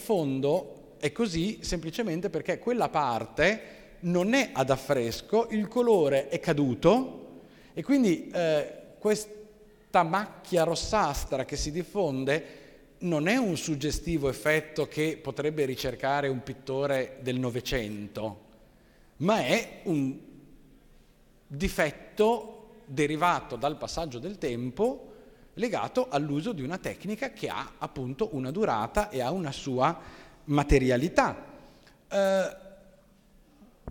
fondo è così semplicemente perché quella parte non è ad affresco, il colore è caduto e quindi eh, questa macchia rossastra che si diffonde non è un suggestivo effetto che potrebbe ricercare un pittore del Novecento, ma è un difetto derivato dal passaggio del tempo legato all'uso di una tecnica che ha appunto una durata e ha una sua materialità. Eh,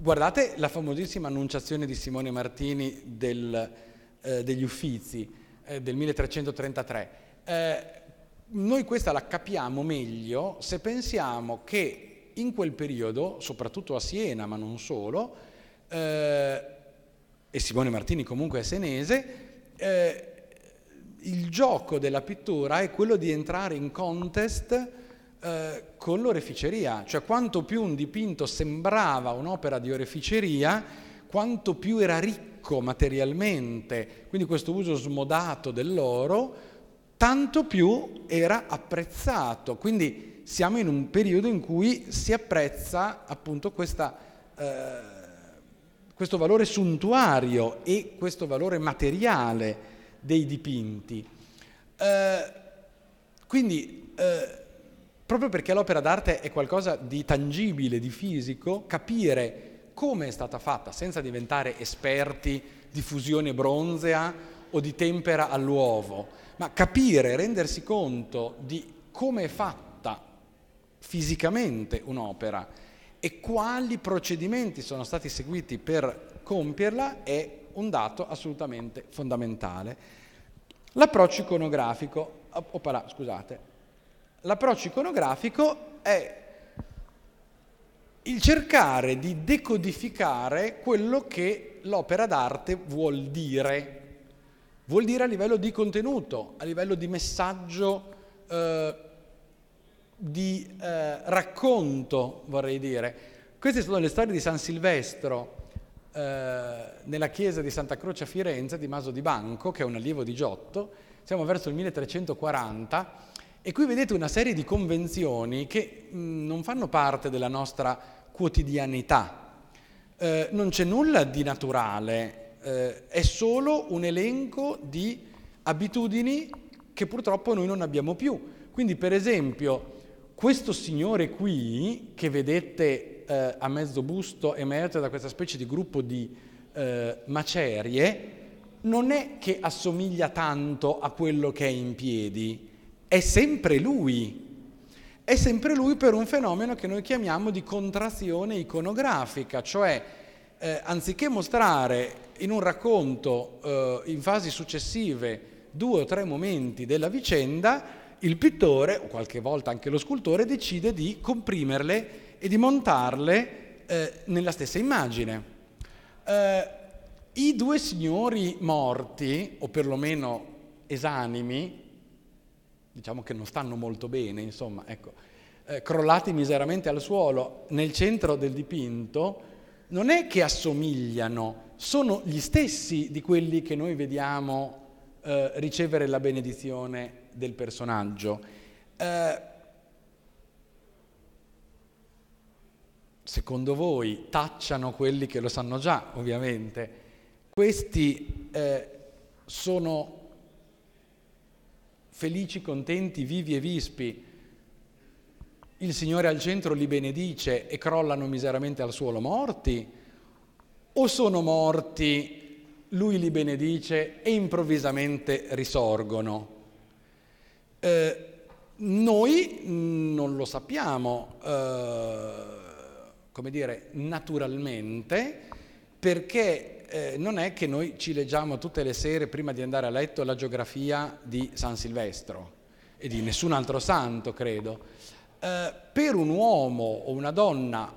guardate la famosissima annunciazione di Simone Martini del, eh, degli Uffizi eh, del 1333. Eh, noi questa la capiamo meglio se pensiamo che in quel periodo, soprattutto a Siena, ma non solo, eh, e Simone Martini comunque è senese, eh, il gioco della pittura è quello di entrare in contest eh, con l'oreficeria, cioè quanto più un dipinto sembrava un'opera di oreficeria, quanto più era ricco materialmente, quindi questo uso smodato dell'oro, tanto più era apprezzato. Quindi siamo in un periodo in cui si apprezza appunto questa, eh, questo valore suntuario e questo valore materiale dei dipinti. Eh, quindi, eh, proprio perché l'opera d'arte è qualcosa di tangibile, di fisico, capire come è stata fatta, senza diventare esperti di fusione bronzea o di tempera all'uovo, ma capire, rendersi conto di come è fatta fisicamente un'opera e quali procedimenti sono stati seguiti per compierla è un dato assolutamente fondamentale. L'approccio iconografico, opala, scusate, l'approccio iconografico è il cercare di decodificare quello che l'opera d'arte vuol dire. Vuol dire a livello di contenuto, a livello di messaggio, eh, di eh, racconto, vorrei dire. Queste sono le storie di San Silvestro, eh, nella chiesa di Santa Croce a Firenze di Maso di Banco, che è un allievo di Giotto, siamo verso il 1340 e qui vedete una serie di convenzioni che mh, mm, non fanno parte della nostra quotidianità. Eh, non c'è nulla di naturale, eh, è solo un elenco di abitudini che purtroppo noi non abbiamo più. Quindi per esempio questo signore qui che vedete eh, a mezzo busto emerge da questa specie di gruppo di eh, macerie non è che assomiglia tanto a quello che è in piedi, è sempre lui. È sempre lui per un fenomeno che noi chiamiamo di contrazione iconografica, cioè eh, anziché mostrare in un racconto eh, in fasi successive due o tre momenti della vicenda, il pittore, o qualche volta anche lo scultore, decide di comprimerle e di montarle eh, nella stessa immagine. Eh, I due signori morti, o perlomeno esanimi, diciamo che non stanno molto bene, insomma, ecco, eh, crollati miseramente al suolo nel centro del dipinto, non è che assomigliano, sono gli stessi di quelli che noi vediamo eh, ricevere la benedizione del personaggio. Eh, secondo voi, tacciano quelli che lo sanno già, ovviamente, questi eh, sono felici, contenti, vivi e vispi. Il Signore al centro li benedice e crollano miseramente al suolo morti? O sono morti, Lui li benedice e improvvisamente risorgono? Eh, noi mm, non lo sappiamo. Eh, come dire, naturalmente, perché eh, non è che noi ci leggiamo tutte le sere prima di andare a letto la geografia di San Silvestro e di nessun altro santo, credo. Eh, per un uomo o una donna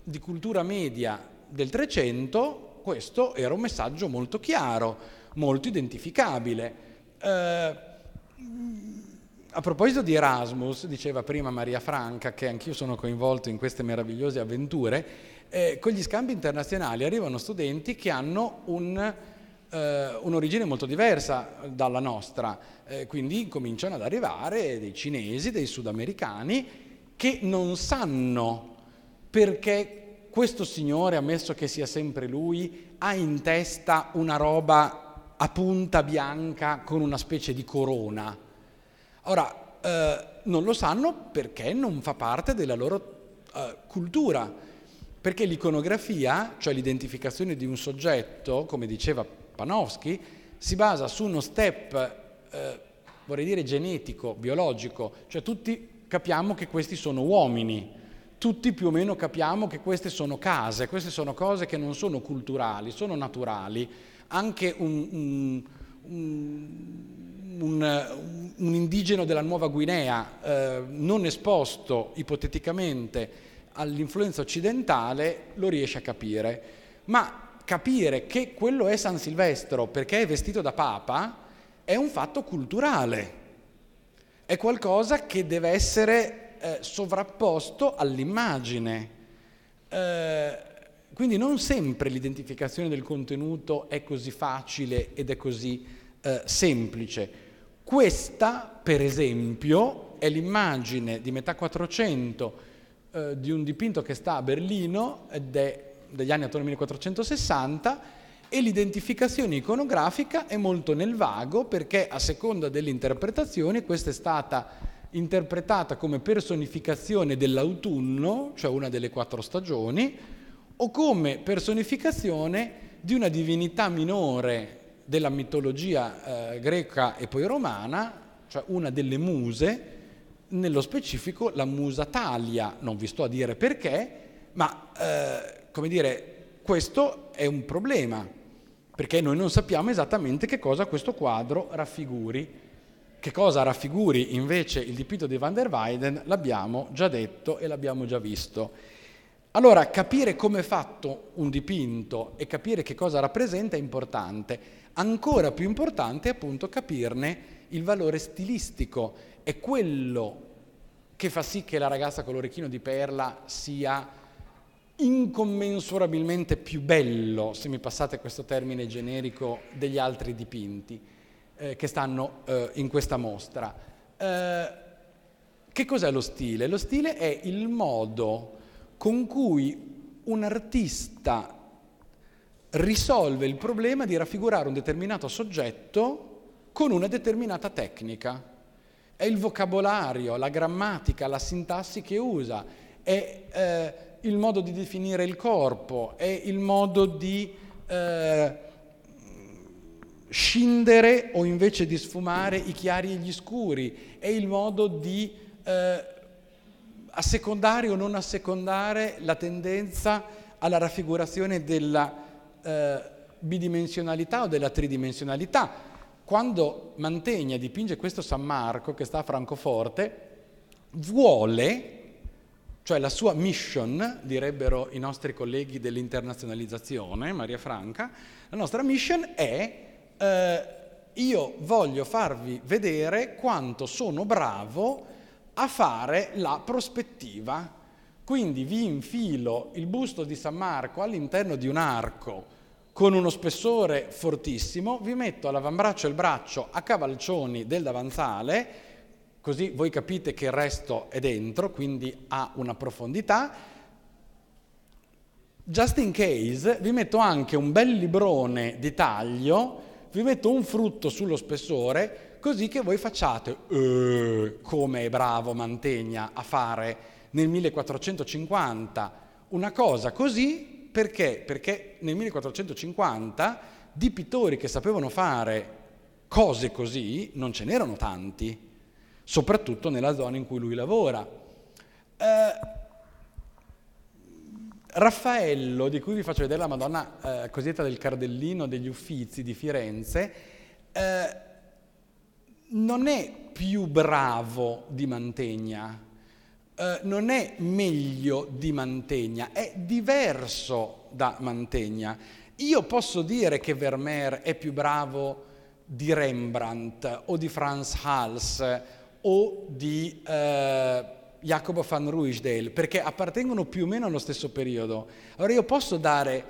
di cultura media del Trecento, questo era un messaggio molto chiaro, molto identificabile. Eh, a proposito di Erasmus, diceva prima Maria Franca, che anch'io sono coinvolto in queste meravigliose avventure, eh, con gli scambi internazionali arrivano studenti che hanno un, eh, un'origine molto diversa dalla nostra, eh, quindi cominciano ad arrivare dei cinesi, dei sudamericani, che non sanno perché questo signore, ammesso che sia sempre lui, ha in testa una roba a punta bianca con una specie di corona Ora, eh, non lo sanno perché non fa parte della loro eh, cultura, perché l'iconografia, cioè l'identificazione di un soggetto, come diceva Panofsky, si basa su uno step, eh, vorrei dire genetico, biologico, cioè tutti capiamo che questi sono uomini, tutti più o meno capiamo che queste sono case, queste sono cose che non sono culturali, sono naturali. Anche un, un un, un indigeno della Nuova Guinea eh, non esposto ipoteticamente all'influenza occidentale lo riesce a capire, ma capire che quello è San Silvestro perché è vestito da papa è un fatto culturale, è qualcosa che deve essere eh, sovrapposto all'immagine. Eh, quindi non sempre l'identificazione del contenuto è così facile ed è così eh, semplice. Questa, per esempio, è l'immagine di metà 400 eh, di un dipinto che sta a Berlino ed è degli anni attorno al 1460 e l'identificazione iconografica è molto nel vago perché a seconda delle interpretazioni questa è stata interpretata come personificazione dell'autunno, cioè una delle quattro stagioni, o come personificazione di una divinità minore della mitologia eh, greca e poi romana, cioè una delle muse, nello specifico la musa Talia, non vi sto a dire perché, ma eh, come dire, questo è un problema, perché noi non sappiamo esattamente che cosa questo quadro raffiguri. Che cosa raffiguri invece il dipinto di Van der Weyden l'abbiamo già detto e l'abbiamo già visto. Allora capire come è fatto un dipinto e capire che cosa rappresenta è importante, ancora più importante è appunto capirne il valore stilistico, è quello che fa sì che la ragazza con l'orecchino di perla sia incommensurabilmente più bello, se mi passate questo termine generico, degli altri dipinti eh, che stanno eh, in questa mostra. Eh, che cos'è lo stile? Lo stile è il modo con cui un artista risolve il problema di raffigurare un determinato soggetto con una determinata tecnica. È il vocabolario, la grammatica, la sintassi che usa, è eh, il modo di definire il corpo, è il modo di eh, scindere o invece di sfumare i chiari e gli scuri, è il modo di eh, assecondare o non assecondare la tendenza alla raffigurazione della eh, bidimensionalità o della tridimensionalità. Quando Mantegna dipinge questo San Marco che sta a Francoforte, vuole, cioè la sua mission, direbbero i nostri colleghi dell'internazionalizzazione, Maria Franca, la nostra mission è eh, io voglio farvi vedere quanto sono bravo a fare la prospettiva. Quindi vi infilo il busto di San Marco all'interno di un arco con uno spessore fortissimo, vi metto l'avambraccio e il braccio a cavalcioni del davanzale, così voi capite che il resto è dentro, quindi ha una profondità. Just in case vi metto anche un bel librone di taglio, vi metto un frutto sullo spessore, così che voi facciate eh, come è bravo Mantegna a fare nel 1450 una cosa così perché? Perché nel 1450 di pittori che sapevano fare cose così non ce n'erano tanti, soprattutto nella zona in cui lui lavora. Eh, Raffaello, di cui vi faccio vedere la Madonna eh, cosiddetta del Cardellino degli Uffizi di Firenze, eh, non è più bravo di Mantegna, eh, non è meglio di Mantegna, è diverso da Mantegna. Io posso dire che Vermeer è più bravo di Rembrandt o di Franz Hals o di eh, Jacobo van Ruysdael, perché appartengono più o meno allo stesso periodo. Allora io posso dare,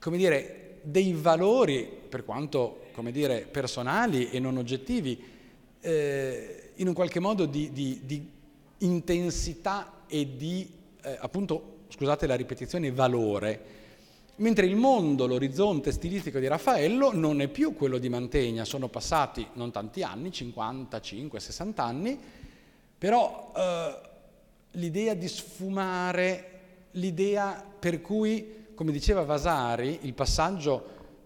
come dire, dei valori, per quanto come dire, personali e non oggettivi, eh, in un qualche modo di, di, di intensità e di, eh, appunto, scusate la ripetizione, valore. Mentre il mondo, l'orizzonte stilistico di Raffaello non è più quello di Mantegna, sono passati non tanti anni, 55-60 anni, però eh, l'idea di sfumare, l'idea per cui come diceva Vasari, il passaggio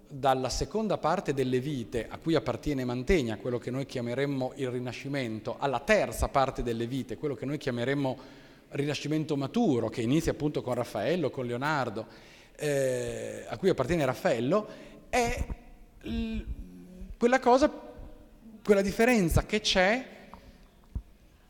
dalla seconda parte delle vite, a cui appartiene Mantegna, quello che noi chiameremmo il Rinascimento, alla terza parte delle vite, quello che noi chiameremmo Rinascimento maturo, che inizia appunto con Raffaello, con Leonardo, eh, a cui appartiene Raffaello, è l- quella cosa, quella differenza che c'è,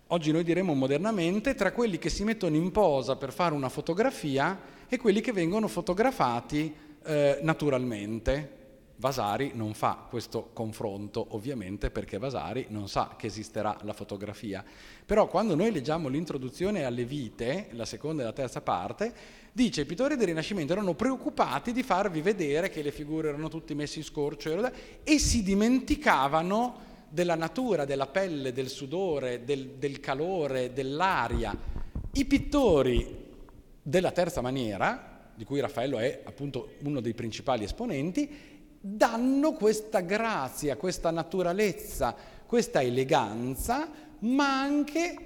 oggi noi diremmo modernamente, tra quelli che si mettono in posa per fare una fotografia e quelli che vengono fotografati eh, naturalmente. Vasari non fa questo confronto ovviamente perché Vasari non sa che esisterà la fotografia, però quando noi leggiamo l'introduzione alle vite, la seconda e la terza parte, dice i pittori del Rinascimento erano preoccupati di farvi vedere che le figure erano tutte messe in scorcio e si dimenticavano della natura, della pelle, del sudore, del, del calore, dell'aria. I pittori della terza maniera, di cui Raffaello è appunto uno dei principali esponenti, danno questa grazia, questa naturalezza, questa eleganza, ma anche,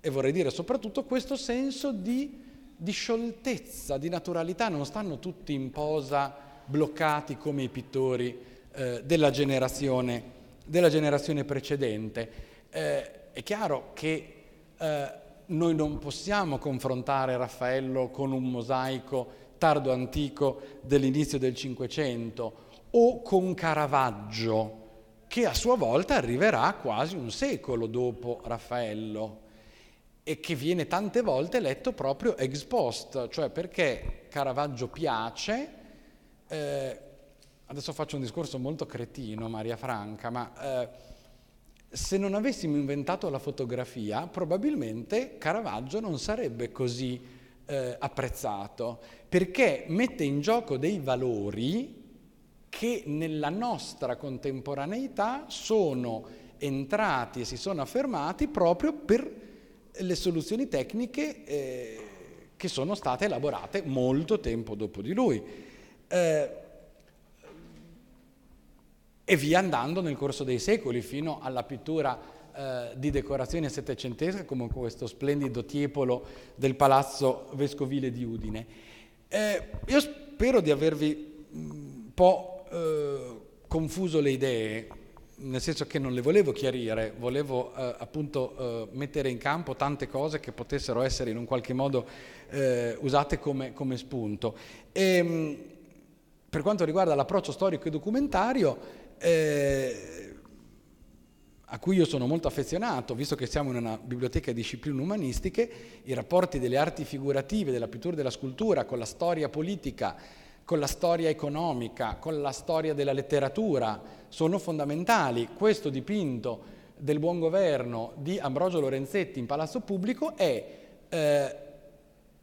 e vorrei dire soprattutto, questo senso di, di scioltezza, di naturalità. Non stanno tutti in posa, bloccati come i pittori eh, della, generazione, della, generazione, precedente. Eh, è chiaro che eh, noi non possiamo confrontare Raffaello con un mosaico tardo antico dell'inizio del Cinquecento o con Caravaggio, che a sua volta arriverà quasi un secolo dopo Raffaello e che viene tante volte letto proprio ex post, cioè perché Caravaggio piace. Eh, adesso faccio un discorso molto cretino, Maria Franca, ma eh, se non avessimo inventato la fotografia, probabilmente Caravaggio non sarebbe così eh, apprezzato, perché mette in gioco dei valori che nella nostra contemporaneità sono entrati e si sono affermati proprio per le soluzioni tecniche eh, che sono state elaborate molto tempo dopo di lui. Eh, e via andando nel corso dei secoli fino alla pittura eh, di decorazione settecentesca come questo splendido tiepolo del Palazzo Vescovile di Udine. Eh, io spero di avervi mm, un po' eh, confuso le idee, nel senso che non le volevo chiarire, volevo eh, appunto eh, mettere in campo tante cose che potessero essere in un qualche modo eh, usate come, come spunto. E, ehm, per quanto riguarda l'approccio storico e documentario, eh, a cui io sono molto affezionato, visto che siamo in una biblioteca di discipline umanistiche, i rapporti delle arti figurative, della pittura e della scultura con la storia politica, con la storia economica, con la storia della letteratura, sono fondamentali. Questo dipinto del buon governo di Ambrogio Lorenzetti in Palazzo Pubblico è, eh,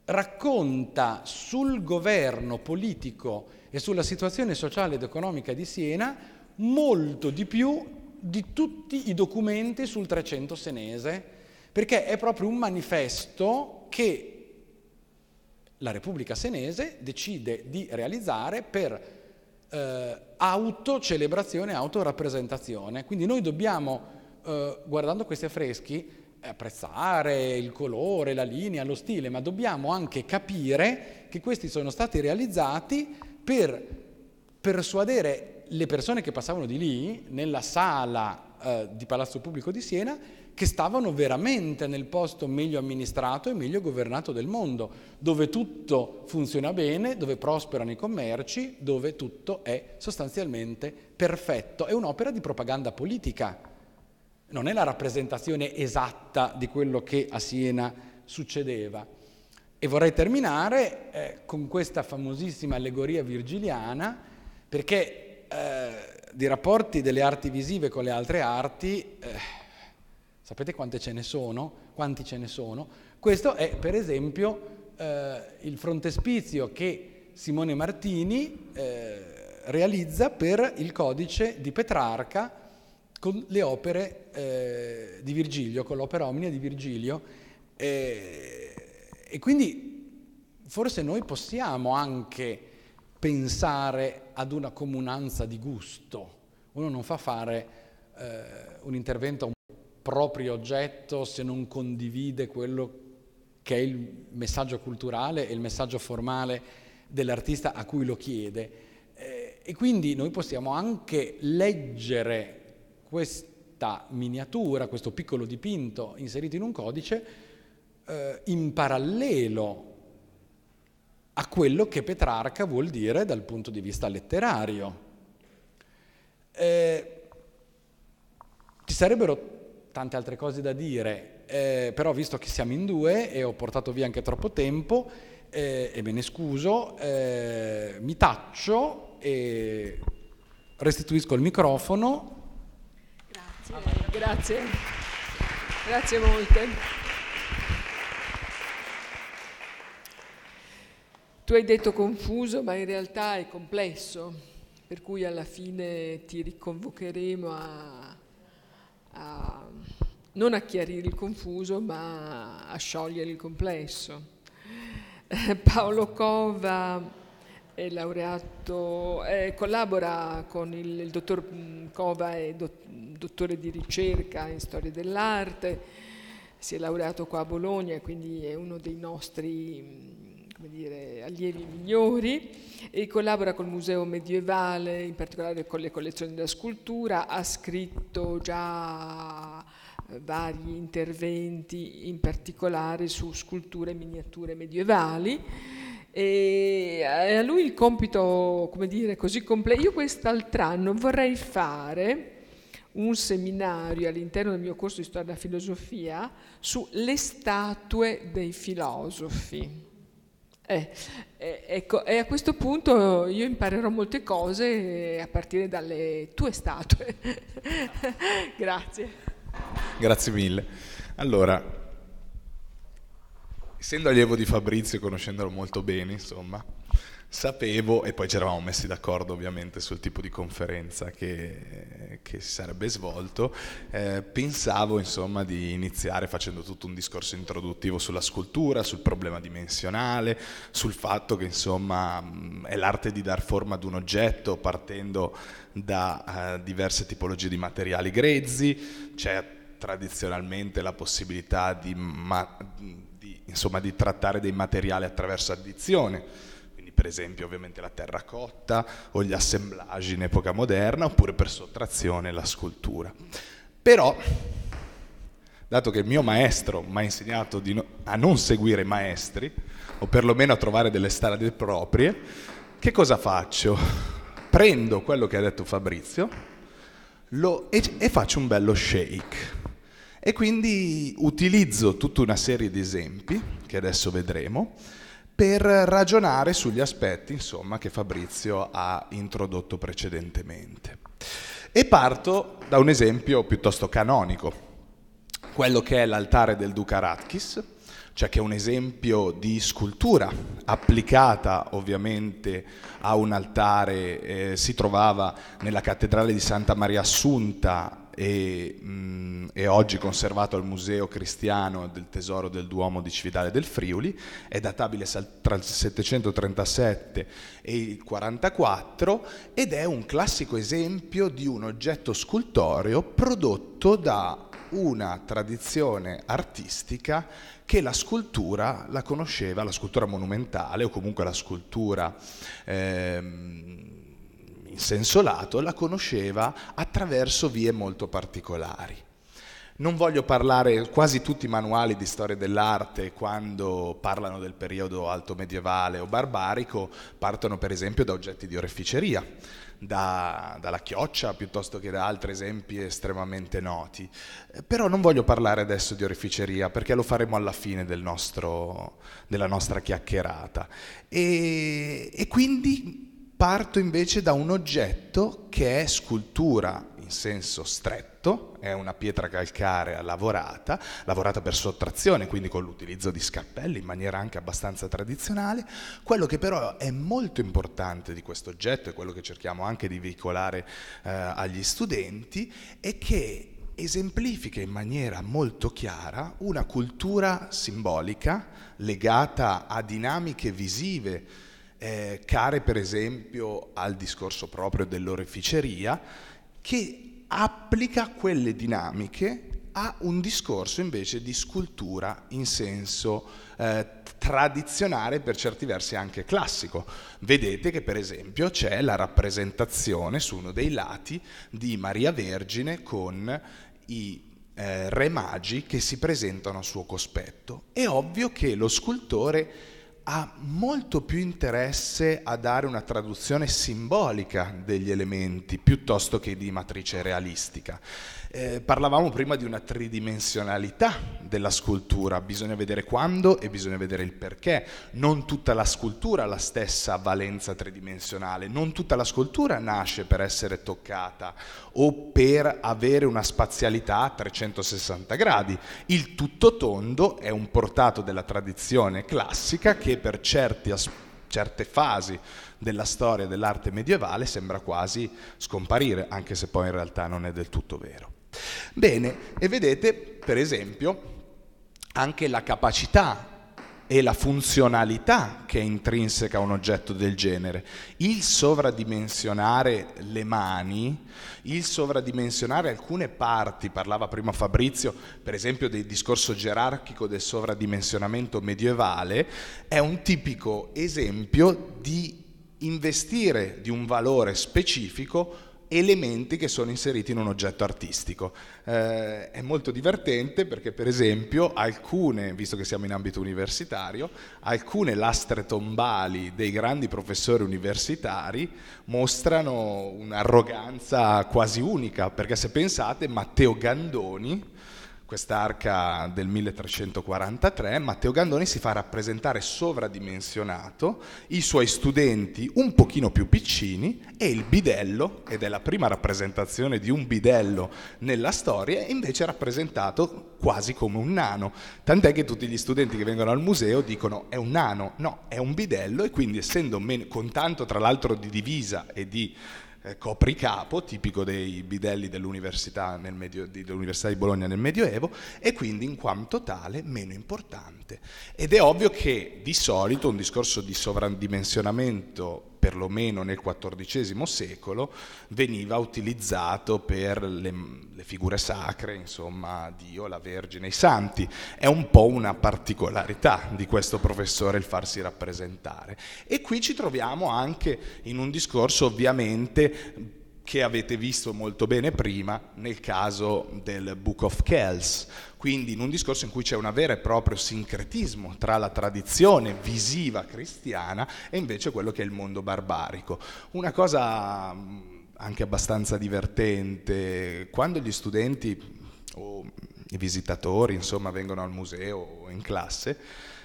racconta sul governo politico e sulla situazione sociale ed economica di Siena molto di più di tutti i documenti sul 300 senese, perché è proprio un manifesto che la Repubblica senese decide di realizzare per eh, autocelebrazione autorappresentazione. Quindi noi dobbiamo, eh, guardando questi affreschi, apprezzare il colore, la linea, lo stile, ma dobbiamo anche capire che questi sono stati realizzati per persuadere le persone che passavano di lì, nella sala eh, di Palazzo Pubblico di Siena, che stavano veramente nel posto meglio amministrato e meglio governato del mondo, dove tutto funziona bene, dove prosperano i commerci, dove tutto è sostanzialmente perfetto. È un'opera di propaganda politica, non è la rappresentazione esatta di quello che a Siena succedeva. E vorrei terminare eh, con questa famosissima allegoria virgiliana, perché eh, di rapporti delle arti visive con le altre arti, eh, sapete quante ce ne sono? Quanti ce ne sono? Questo è per esempio eh, il frontespizio che Simone Martini eh, realizza per il codice di Petrarca con le opere eh, di Virgilio, con l'opera omnia di Virgilio. e quindi forse noi possiamo anche pensare ad una comunanza di gusto. Uno non fa fare eh, un intervento a un proprio oggetto se non condivide quello che è il messaggio culturale e il messaggio formale dell'artista a cui lo chiede. Eh, e quindi noi possiamo anche leggere questa miniatura, questo piccolo dipinto inserito in un codice, eh, in parallelo a quello che Petrarca vuol dire dal punto di vista letterario. Eh, ci sarebbero tante altre cose da dire, eh, però visto che siamo in due e ho portato via anche troppo tempo, eh, e me ne scuso, eh, mi taccio e restituisco il microfono. Grazie, grazie, grazie molte. Tu hai detto confuso, ma in realtà è complesso, per cui alla fine ti riconvocheremo a, a non a chiarire il confuso, ma a sciogliere il complesso. Paolo Cova è laureato, eh, collabora con il, il, dottor mm, Cova, è do, dottore di ricerca in storia dell'arte, si è laureato qua a Bologna, quindi è uno dei nostri mm, come dire, allievi migliori e collabora col Museo Medievale, in particolare con le collezioni della scultura, ha scritto già eh, vari interventi, in particolare su sculture e miniature medievali. E eh, a lui il compito, come dire, così completo. Io quest'altro anno vorrei fare un seminario all'interno del mio corso di storia della filosofia sulle statue dei filosofi eh, eh, ecco, e a questo punto io imparerò molte cose eh, a partire dalle tue statue. Grazie. Grazie mille. Allora, essendo allievo di Fabrizio e conoscendolo molto bene, insomma, sapevo, e poi ci eravamo messi d'accordo ovviamente sul tipo di conferenza che, che si sarebbe svolto, eh, pensavo insomma di iniziare facendo tutto un discorso introduttivo sulla scultura, sul problema dimensionale, sul fatto che insomma mm, è l'arte di dar forma ad un oggetto partendo da eh, diverse tipologie di materiali grezzi, c'è tradizionalmente la possibilità di, ma, di, insomma, di trattare dei materiali attraverso addizione per esempio ovviamente la terracotta o gli assemblaggi in epoca moderna, oppure per sottrazione la scultura. Però, dato che il mio maestro mi ha insegnato no, a non seguire maestri, o perlomeno a trovare delle strade proprie, che cosa faccio? Prendo quello che ha detto Fabrizio lo, e, e faccio un bello shake. E quindi utilizzo tutta una serie di esempi, che adesso vedremo, per ragionare sugli aspetti insomma, che Fabrizio ha introdotto precedentemente. E parto da un esempio piuttosto canonico, quello che è l'altare del Duca Ratkis, cioè che è un esempio di scultura applicata ovviamente a un altare, eh, si trovava nella cattedrale di Santa Maria Assunta e mh, mm, è oggi conservato al Museo Cristiano del Tesoro del Duomo di Cividale del Friuli, è databile tra il 737 e il 44 ed è un classico esempio di un oggetto scultoreo prodotto da una tradizione artistica che la scultura la conosceva, la scultura monumentale o comunque la scultura... Ehm, in senso lato, la conosceva attraverso vie molto particolari. Non voglio parlare, quasi tutti i manuali di storia dell'arte, quando parlano del periodo alto medievale o barbarico, partono per esempio da oggetti di oreficeria, da, dalla chioccia piuttosto che da altri esempi estremamente noti. Però non voglio parlare adesso di oreficeria perché lo faremo alla fine del nostro, della nostra chiacchierata. e, e quindi Parto invece da un oggetto che è scultura in senso stretto, è una pietra calcarea lavorata, lavorata per sottrazione, quindi con l'utilizzo di scappelli in maniera anche abbastanza tradizionale. Quello che però è molto importante di questo oggetto e quello che cerchiamo anche di veicolare eh, agli studenti è che esemplifica in maniera molto chiara una cultura simbolica legata a dinamiche visive eh, care per esempio al discorso proprio dell'oreficeria, che applica quelle dinamiche a un discorso invece di scultura in senso eh, tradizionale, per certi versi anche classico. Vedete che per esempio c'è la rappresentazione su uno dei lati di Maria Vergine con i eh, re magi che si presentano a suo cospetto. È ovvio che lo scultore ha molto più interesse a dare una traduzione simbolica degli elementi piuttosto che di matrice realistica. Eh, parlavamo prima di una tridimensionalità della scultura, bisogna vedere quando e bisogna vedere il perché. Non tutta la scultura ha la stessa valenza tridimensionale, non tutta la scultura nasce per essere toccata o per avere una spazialità a 360 gradi. Il tutto tondo è un portato della tradizione classica che per certi aspetti certe fasi della storia dell'arte medievale sembra quasi scomparire, anche se poi in realtà non è del tutto vero. Bene, e vedete per esempio anche la capacità e la funzionalità che è intrinseca a un oggetto del genere. Il sovradimensionare le mani, il sovradimensionare alcune parti, parlava prima Fabrizio, per esempio del discorso gerarchico del sovradimensionamento medievale, è un tipico esempio di investire di un valore specifico elementi che sono inseriti in un oggetto artistico. Eh, è molto divertente perché per esempio alcune, visto che siamo in ambito universitario, alcune lastre tombali dei grandi professori universitari mostrano un'arroganza quasi unica, perché se pensate Matteo Gandoni quest'arca del 1343, Matteo Gandoni si fa rappresentare sovradimensionato, i suoi studenti un pochino più piccini e il bidello, ed è la prima rappresentazione di un bidello nella storia, invece rappresentato quasi come un nano. Tant'è che tutti gli studenti che vengono al museo dicono è un nano, no, è un bidello e quindi essendo men- con tanto tra l'altro di divisa e di eh, copricapo, tipico dei bidelli dell'università, medio, dell'università, di Bologna nel Medioevo, e quindi in quanto tale meno importante. Ed è ovvio che di solito un discorso di sovrandimensionamento perlomeno nel XIV secolo, veniva utilizzato per le, le, figure sacre, insomma Dio, la Vergine, i santi. È un po' una particolarità di questo professore il farsi rappresentare. E qui ci troviamo anche in un discorso ovviamente che avete visto molto bene prima nel caso del Book of Kells. Quindi in un discorso in cui c'è un vero e proprio sincretismo tra la tradizione visiva cristiana e invece quello che è il mondo barbarico. Una cosa mm, anche abbastanza divertente, quando gli studenti o i visitatori, insomma, vengono al museo o in classe,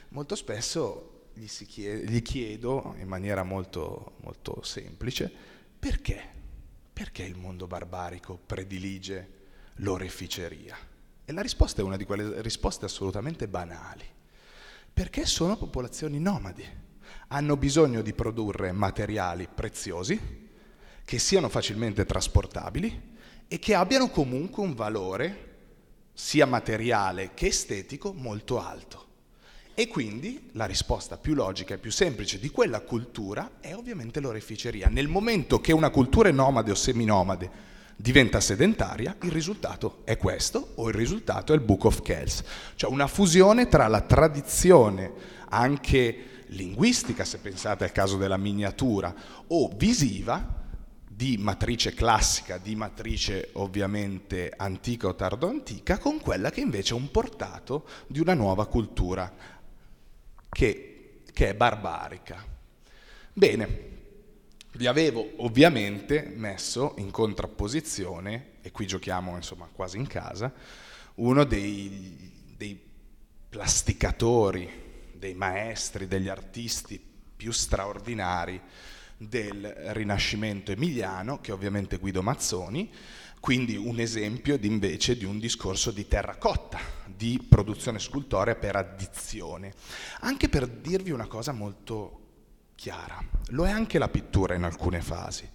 molto spesso gli, chiede, gli chiedo in maniera molto, molto semplice perché perché il mondo barbarico predilige l'oreficeria? E la risposta è una di quelle risposte assolutamente banali. Perché sono popolazioni nomadi, hanno bisogno di produrre materiali preziosi, che siano facilmente trasportabili e che abbiano comunque un valore, sia materiale che estetico, molto alto. E quindi la risposta più logica e più semplice di quella cultura è ovviamente l'oreficeria. Nel momento che una cultura nomade o seminomade diventa sedentaria, il risultato è questo o il risultato è il Book of Kells, cioè una fusione tra la tradizione anche linguistica, se pensate al caso della miniatura, o visiva di matrice classica, di matrice ovviamente antica o tardoantica, con quella che invece è un portato di una nuova cultura che, che è barbarica. Bene, vi avevo ovviamente messo in contrapposizione, e qui giochiamo insomma quasi in casa, uno dei, dei plasticatori, dei maestri, degli artisti più straordinari del Rinascimento emiliano, che è ovviamente Guido Mazzoni, quindi un esempio invece di un discorso di terracotta, di produzione scultorea per addizione. Anche per dirvi una cosa molto chiara, lo è anche la pittura in alcune fasi,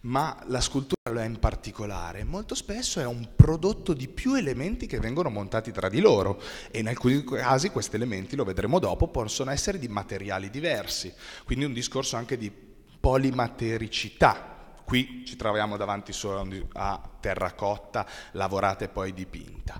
ma la scultura lo è in particolare, molto spesso è un prodotto di più elementi che vengono montati tra di loro e in alcuni casi questi elementi, lo vedremo dopo, possono essere di materiali diversi, quindi un discorso anche di polimatericità Qui ci troviamo davanti solo a terracotta lavorata e poi dipinta.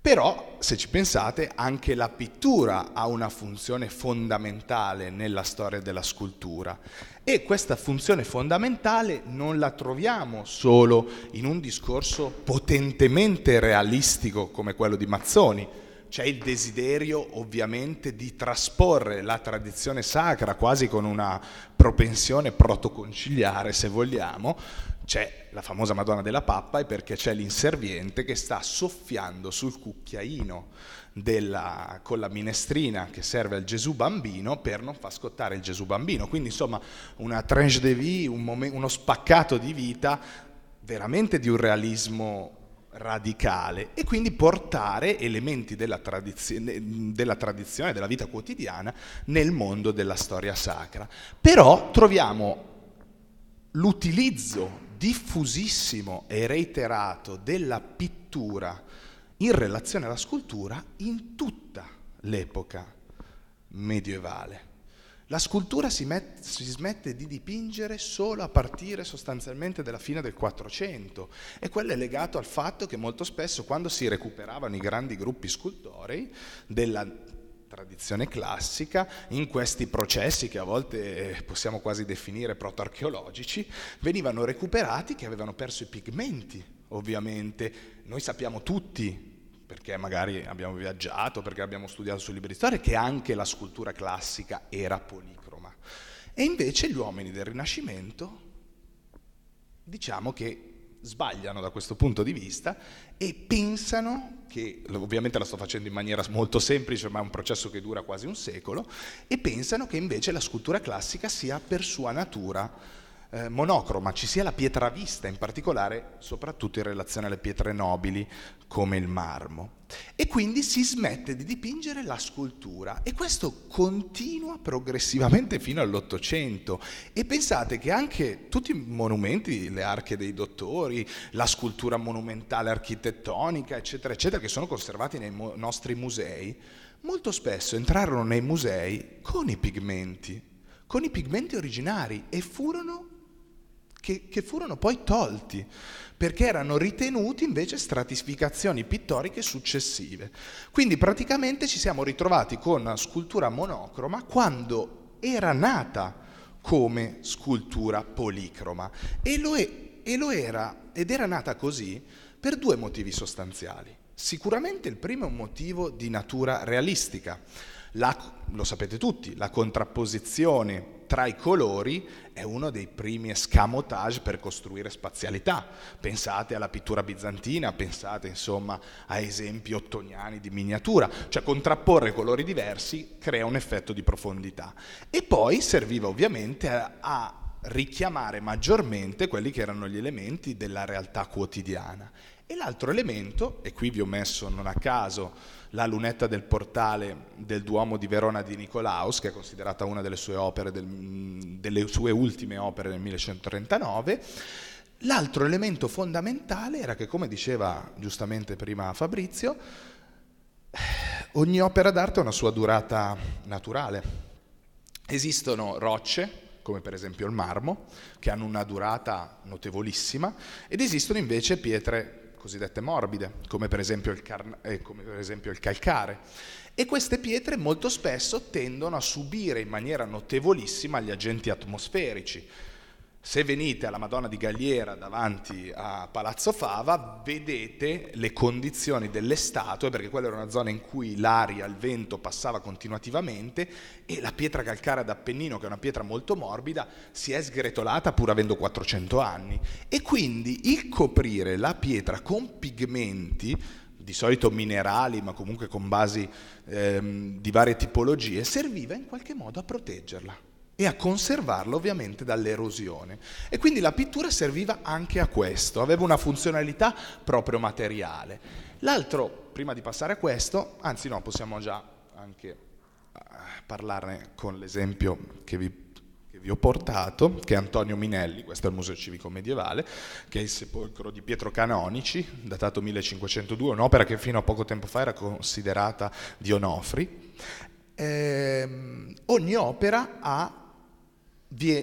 Però, se ci pensate, anche la pittura ha una funzione fondamentale nella storia della scultura e questa funzione fondamentale non la troviamo solo in un discorso potentemente realistico come quello di Mazzoni, c'è il desiderio ovviamente di trasporre la tradizione sacra quasi con una propensione protoconciliare se vogliamo, c'è la famosa Madonna della Pappa e perché c'è l'inserviente che sta soffiando sul cucchiaino della, con la minestrina che serve al Gesù bambino per non far scottare il Gesù bambino. Quindi insomma una tranche de vie, un momen- uno spaccato di vita veramente di un realismo radicale e quindi portare elementi della, tradizione, della, tradizione, della vita quotidiana nel mondo della storia sacra. Però troviamo l'utilizzo diffusissimo e reiterato della pittura in relazione alla scultura in tutta l'epoca medievale. La scultura si, met- si, smette di dipingere solo a partire sostanzialmente dalla fine del Quattrocento e quello è legato al fatto che molto spesso quando si recuperavano i grandi gruppi scultorei della tradizione classica, in questi processi che a volte eh, possiamo quasi definire protoarcheologici, venivano recuperati che avevano perso i pigmenti, ovviamente. Noi sappiamo tutti perché magari abbiamo viaggiato, perché abbiamo studiato sui libri di storia, che anche la scultura classica era policroma. E invece gli uomini del Rinascimento, diciamo che sbagliano da questo punto di vista e pensano che, ovviamente la sto facendo in maniera molto semplice, ma è un processo che dura quasi un secolo, e pensano che invece la scultura classica sia per sua natura eh, monocroma, ci sia la pietra vista, in particolare soprattutto in relazione alle pietre nobili come il marmo. E quindi si smette di dipingere la scultura e questo continua progressivamente fino all'Ottocento. E pensate che anche tutti i monumenti, le arche dei dottori, la scultura monumentale architettonica, eccetera, eccetera, che sono conservati nei mo- nostri musei, molto spesso entrarono nei musei con i pigmenti, con i pigmenti originari e furono che, che furono poi tolti perché erano ritenuti invece stratificazioni pittoriche successive. Quindi praticamente ci siamo ritrovati con una scultura monocroma quando era nata come scultura policroma e lo, e, e lo era ed era nata così per due motivi sostanziali. Sicuramente il primo è un motivo di natura realistica. La, lo sapete tutti, la contrapposizione tra i colori è uno dei primi escamotage per costruire spazialità. Pensate alla pittura bizantina, pensate insomma a esempi ottoniani di miniatura, cioè contrapporre colori diversi crea un effetto di profondità. E poi serviva ovviamente a, a richiamare maggiormente quelli che erano gli elementi della realtà quotidiana. E l'altro elemento, e qui vi ho messo non a caso la lunetta del portale del Duomo di Verona di Nicolaus, che è considerata una delle sue, opere, del, delle sue ultime opere nel 1139, l'altro elemento fondamentale era che, come diceva giustamente prima Fabrizio, ogni opera d'arte ha una sua durata naturale. Esistono rocce, come per esempio il marmo, che hanno una durata notevolissima, ed esistono invece pietre cosiddette morbide, come per, car- eh, come per esempio il, calcare. E queste pietre molto spesso tendono a subire in maniera notevolissima gli agenti atmosferici, se venite alla Madonna di Galliera davanti a Palazzo Fava, vedete le condizioni delle statue, perché quella era una zona in cui l'aria, il vento passava continuativamente e la pietra calcarea d'Appennino, che è una pietra molto morbida, si è sgretolata pur avendo 400 anni. E quindi il coprire la pietra con pigmenti, di solito minerali, ma comunque con basi ehm, di varie tipologie, serviva in qualche modo a proteggerla e a conservarlo ovviamente dall'erosione. E quindi la pittura serviva anche a questo, aveva una funzionalità proprio materiale. L'altro, prima di passare a questo, anzi no, possiamo già anche eh, parlarne con l'esempio che vi vi ho portato, che è Antonio Minelli, questo è il Museo Civico Medievale, che è il sepolcro di Pietro Canonici, datato 1502, un'opera che fino a poco tempo fa era considerata di Onofri. Eh, ogni opera ha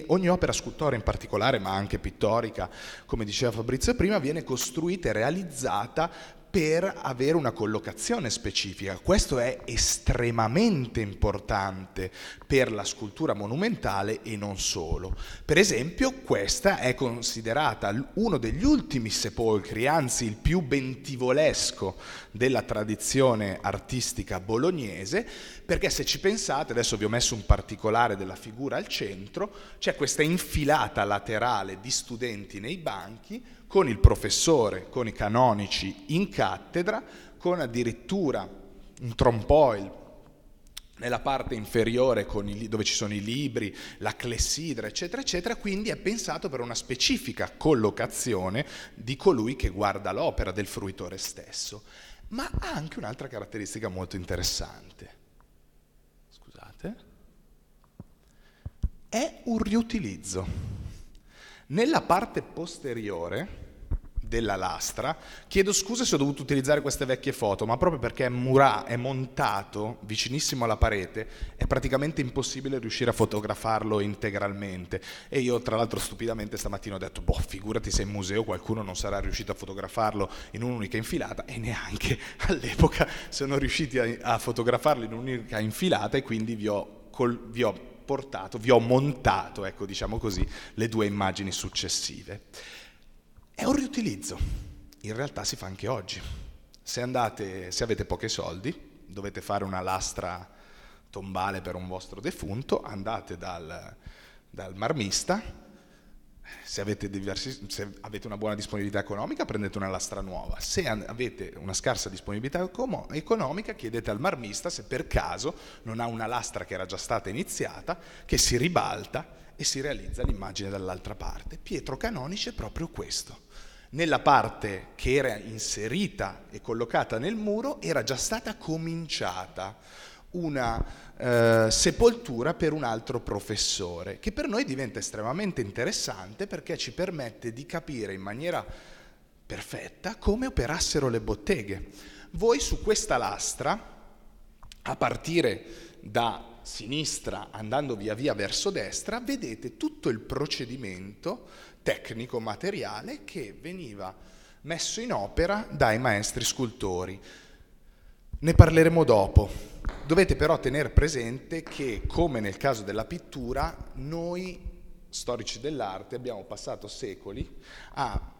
ogni opera scultorea in particolare, ma anche pittorica, come diceva Fabrizio prima, viene costruita e realizzata per avere una collocazione specifica. Questo è estremamente importante per la scultura monumentale e non solo. Per esempio, questa è considerata uno degli ultimi sepolcri, anzi il più bentivolesco della tradizione artistica bolognese, perché se ci pensate, adesso vi ho messo un particolare della figura al centro, c'è questa infilata laterale di studenti nei banchi con il professore, con i canonici in cattedra, con addirittura un trompoil nella parte inferiore i, dove ci sono i libri, la clessidra, eccetera, eccetera, quindi è pensato per una specifica collocazione di colui che guarda l'opera del fruitore stesso. Ma ha anche un'altra caratteristica molto interessante. Scusate. È un riutilizzo. Nella parte posteriore della lastra, chiedo scusa se ho dovuto utilizzare queste vecchie foto, ma proprio perché è murà, è montato vicinissimo alla parete, è praticamente impossibile riuscire a fotografarlo integralmente. E io tra l'altro stupidamente stamattina ho detto, boh, figurati se in museo qualcuno non sarà riuscito a fotografarlo in un'unica infilata e neanche all'epoca sono riusciti a, a fotografarlo in un'unica infilata e quindi vi ho, col, vi ho portato, vi ho montato, ecco diciamo così, le due immagini successive. È un riutilizzo, in realtà si fa anche oggi. Se, andate, se avete pochi soldi, dovete fare una lastra tombale per un vostro defunto, andate dal, dal marmista se avete, diversi, se avete, una buona disponibilità economica prendete una lastra nuova, se avete una scarsa disponibilità economica chiedete al marmista se per caso non ha una lastra che era già stata iniziata, che si ribalta e si realizza l'immagine dall'altra parte. Pietro Canonice è proprio questo. Nella parte che era inserita e collocata nel muro era già stata cominciata una eh, sepoltura per un altro professore, che per noi diventa estremamente interessante perché ci permette di capire in maniera perfetta come operassero le botteghe. Voi su questa lastra, a partire da sinistra andando via via verso destra, vedete tutto il procedimento tecnico-materiale che veniva messo in opera dai maestri scultori. Ne parleremo dopo. Dovete però tenere presente che, come nel caso della pittura, noi storici dell'arte abbiamo passato secoli a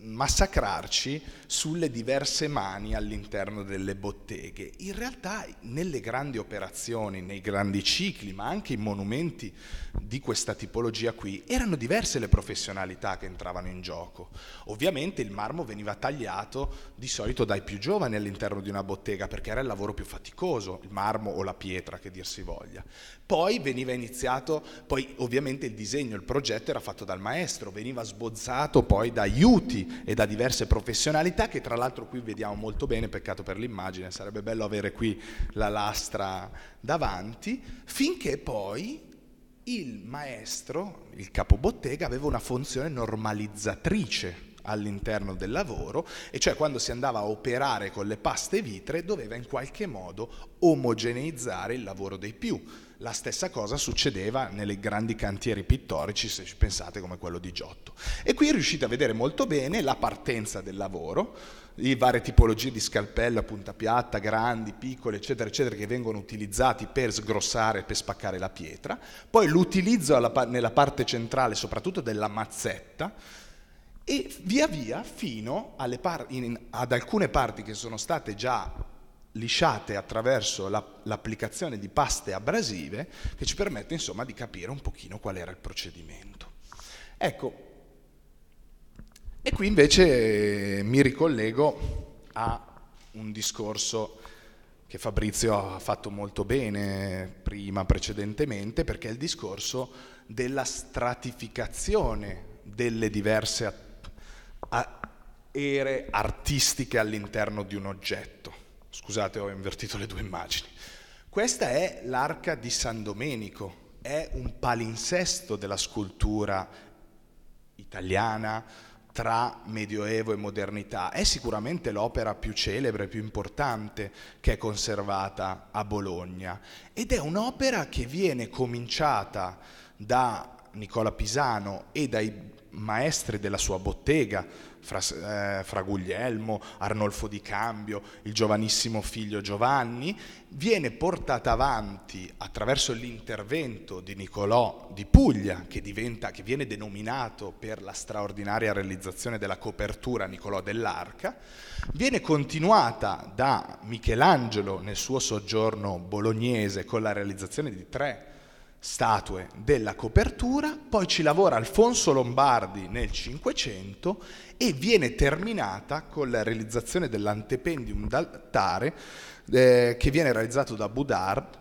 massacrarci sulle diverse mani all'interno delle botteghe. In realtà nelle grandi operazioni, nei grandi cicli, ma anche in monumenti di questa tipologia qui, erano diverse le professionalità che entravano in gioco. Ovviamente il marmo veniva tagliato di solito dai più giovani all'interno di una bottega perché era il lavoro più faticoso, il marmo o la pietra che dir si voglia. Poi veniva iniziato, poi ovviamente il disegno, il progetto era fatto dal maestro, veniva sbozzato poi da aiuti e da diverse professionalità che tra l'altro qui vediamo molto bene, peccato per l'immagine, sarebbe bello avere qui la lastra davanti, finché poi il maestro, il capobottega, aveva una funzione normalizzatrice all'interno del lavoro, e cioè quando si andava a operare con le paste vitre doveva in qualche modo omogeneizzare il lavoro dei più. La stessa cosa succedeva nei grandi cantieri pittorici, se ci pensate, come quello di Giotto. E qui riuscite a vedere molto bene la partenza del lavoro, le varie tipologie di scalpello a punta piatta, grandi, piccole, eccetera, eccetera, che vengono utilizzati per sgrossare, per spaccare la pietra. Poi l'utilizzo alla, nella parte centrale, soprattutto della mazzetta, e via via fino par- in, ad alcune parti che sono state già lisciate attraverso la, l'applicazione di paste abrasive che ci permette insomma di capire un pochino qual era il procedimento. Ecco, e qui invece eh, mi ricollego a un discorso che Fabrizio ha fatto molto bene prima, precedentemente, perché è il discorso della stratificazione delle diverse attività ere artistiche all'interno di un oggetto. Scusate, ho invertito le due immagini. Questa è l'arca di San Domenico, è un palinsesto della scultura italiana tra Medioevo e modernità. È sicuramente l'opera più celebre, più importante che è conservata a Bologna ed è un'opera che viene cominciata da Nicola Pisano e dai maestre della sua bottega, fra, eh, fra, Guglielmo, Arnolfo di Cambio, il giovanissimo figlio Giovanni, viene portata avanti attraverso l'intervento di Niccolò di Puglia, che, diventa, che viene denominato per la straordinaria realizzazione della copertura Niccolò dell'Arca, viene continuata da Michelangelo nel suo soggiorno bolognese con la realizzazione di tre statue della copertura, poi ci lavora Alfonso Lombardi nel 500 e viene terminata con la realizzazione dell'antependium d'altare eh, che viene realizzato da Boudard,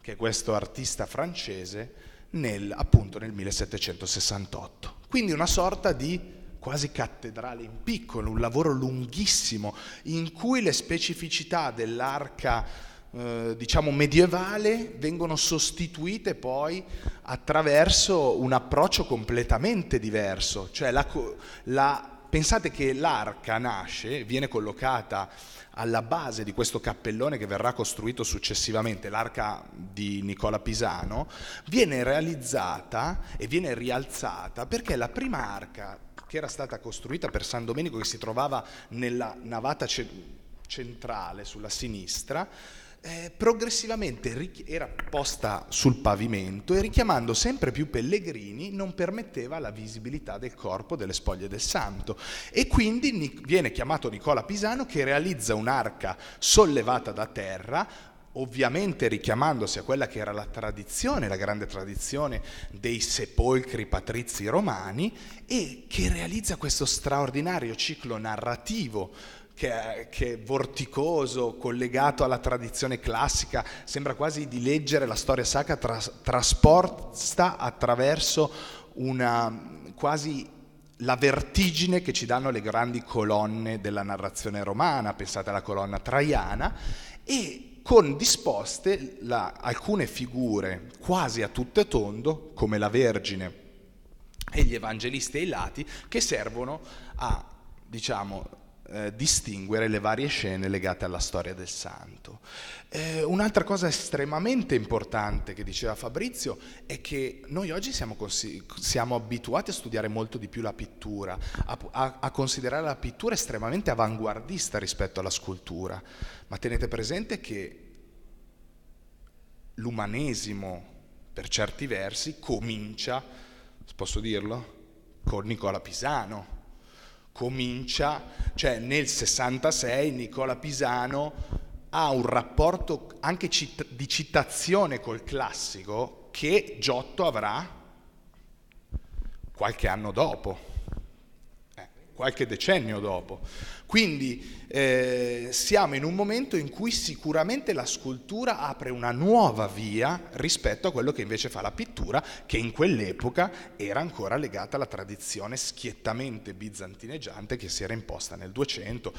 che è questo artista francese, nel, appunto nel 1768. Quindi una sorta di quasi cattedrale in piccolo, un lavoro lunghissimo in cui le specificità dell'arca eh, diciamo medievale vengono sostituite poi attraverso un approccio completamente diverso. Cioè la, la, pensate che l'arca nasce, viene collocata alla base di questo cappellone che verrà costruito successivamente, l'arca di Nicola Pisano, viene realizzata e viene rialzata perché la prima arca che era stata costruita per San Domenico, che si trovava nella navata centrale sulla sinistra, eh, progressivamente richi- era posta sul pavimento e richiamando sempre più pellegrini non permetteva la visibilità del corpo delle spoglie del santo. E quindi Nic- viene chiamato Nicola Pisano che realizza un'arca sollevata da terra ovviamente richiamandosi a quella che era la tradizione, la grande tradizione dei sepolcri patrizi romani, e che realizza questo straordinario ciclo narrativo che, che, è vorticoso, collegato alla tradizione classica, sembra quasi di leggere la storia sacra tras, trasporta attraverso una quasi la vertigine che ci danno le grandi colonne della narrazione romana, pensate alla colonna traiana, e con disposte la, alcune figure quasi a tutto tondo, come la Vergine e gli evangelisti ai lati, che servono a diciamo, eh, distinguere le varie scene legate alla storia del santo. Eh, un'altra cosa estremamente importante che diceva Fabrizio è che noi oggi siamo, consi- siamo abituati a studiare molto di più la pittura, a, a, a considerare la pittura estremamente avanguardista rispetto alla scultura, ma tenete presente che l'umanesimo, per certi versi, comincia, posso dirlo, con Nicola Pisano Comincia, cioè nel 66 Nicola Pisano ha un rapporto anche cita- di citazione col classico che Giotto avrà qualche anno dopo, eh, qualche decennio dopo. Quindi eh, siamo in un momento in cui sicuramente la scultura apre una nuova via rispetto a quello che invece fa la pittura, che in quell'epoca era ancora legata alla tradizione schiettamente bizantineggiante che si era imposta nel 200,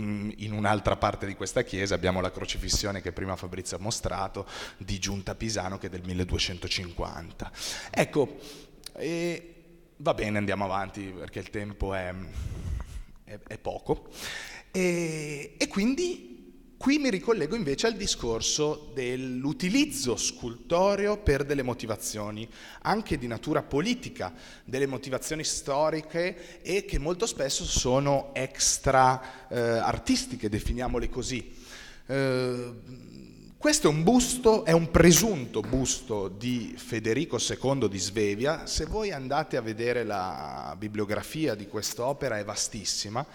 mm, in un'altra parte di questa chiesa abbiamo la crocifissione che prima Fabrizio ha mostrato di Giunta Pisano che è del 1250. Ecco, va bene, andiamo avanti perché il tempo è è, è poco. E, e quindi qui mi ricollego invece al discorso dell'utilizzo scultoreo per delle motivazioni, anche di natura politica, delle motivazioni storiche e che molto spesso sono extra eh, artistiche, definiamole così. Eh, questo è un busto, è un presunto busto di Federico II di Svevia. Se voi andate a vedere la bibliografia di quest'opera è vastissima,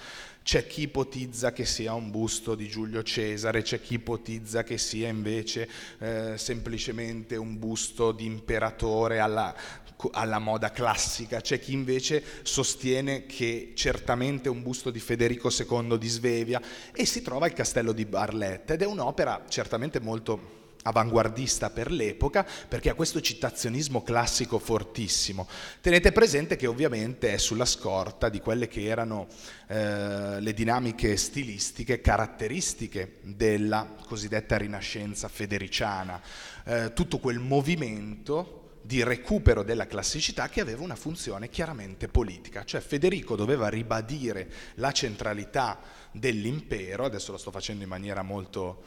c'è chi ipotizza che sia un busto di Giulio Cesare, c'è chi ipotizza che sia invece eh, semplicemente un busto di imperatore alla, alla moda classica, c'è chi invece sostiene che certamente è un busto di Federico II di Svevia e si trova il castello di Barletta ed è un'opera certamente molto avanguardista per l'epoca perché ha questo citazionismo classico fortissimo. Tenete presente che ovviamente è sulla scorta di quelle che erano eh, le dinamiche stilistiche caratteristiche della cosiddetta rinascenza federiciana, eh, tutto quel movimento di recupero della classicità che aveva una funzione chiaramente politica, cioè Federico doveva ribadire la centralità dell'impero, adesso lo sto facendo in maniera molto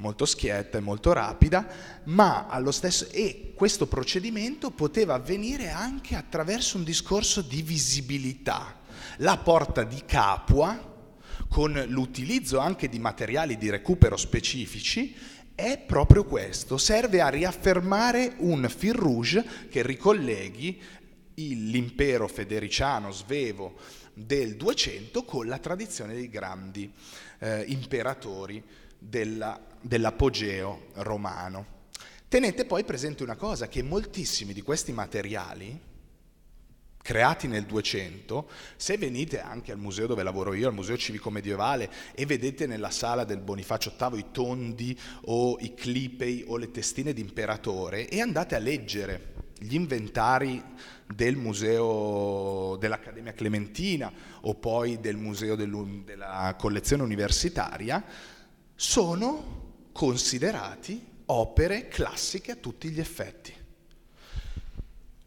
molto schietta e molto rapida, ma allo stesso e questo procedimento poteva avvenire anche attraverso un discorso di visibilità. La porta di Capua, con l'utilizzo anche di materiali di recupero specifici, è proprio questo, serve a riaffermare un fil rouge che ricolleghi l'impero federiciano svevo del 200 con la tradizione dei grandi eh, imperatori della dell'apogeo romano. Tenete poi presente una cosa, che moltissimi di questi materiali creati nel 200, se venite anche al museo dove lavoro io, al Museo Civico Medievale, e vedete nella sala del Bonifacio VIII i tondi o i clipei o le testine d'imperatore e andate a leggere gli inventari del museo dell'Accademia Clementina o poi del museo della collezione universitaria, sono considerati opere classiche a tutti gli effetti.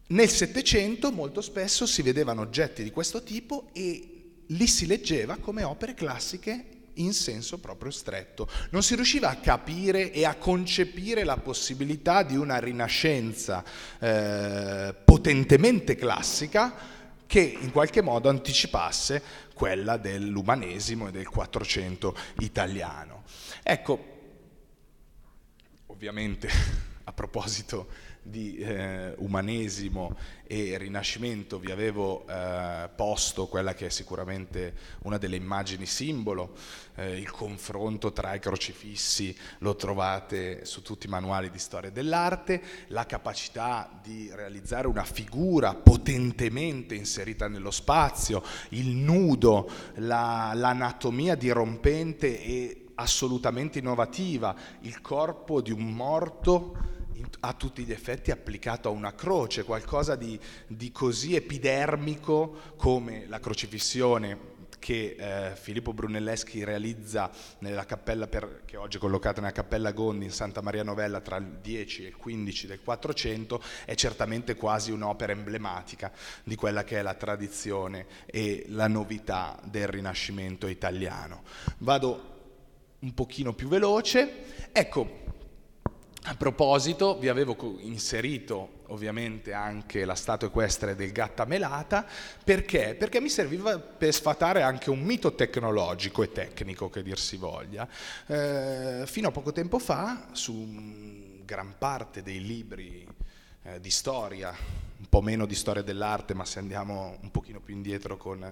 Nel Settecento molto spesso si vedevano oggetti di questo tipo e li si leggeva come opere classiche in senso proprio stretto. Non si riusciva a capire e a concepire la possibilità di una rinascenza eh, potentemente classica che in qualche modo anticipasse quella dell'umanesimo e del Quattrocento italiano. Ecco, ovviamente a proposito di eh, umanesimo e rinascimento vi avevo eh, posto quella che è sicuramente una delle immagini simbolo, eh, il confronto tra i crocifissi lo trovate su tutti i manuali di storia dell'arte, la capacità di realizzare una figura potentemente inserita nello spazio, il nudo, la, l'anatomia dirompente e assolutamente innovativa, il corpo di un morto a tutti gli effetti applicato a una croce, qualcosa di, di così epidermico come la crocifissione che eh, Filippo Brunelleschi realizza nella cappella per, che oggi è collocata nella cappella Gondi in Santa Maria Novella tra il 10 e il 15 del 400 è certamente quasi un'opera emblematica di quella che è la tradizione e la novità del Rinascimento italiano. Vado un pochino più veloce. Ecco, a proposito, vi avevo inserito ovviamente anche la statua equestre del Gatta Melata, perché? Perché mi serviva per sfatare anche un mito tecnologico e tecnico, che dir si voglia. Eh, fino a poco tempo fa, su gran parte dei libri eh, di storia, un po' meno di storia dell'arte, ma se andiamo un pochino più indietro con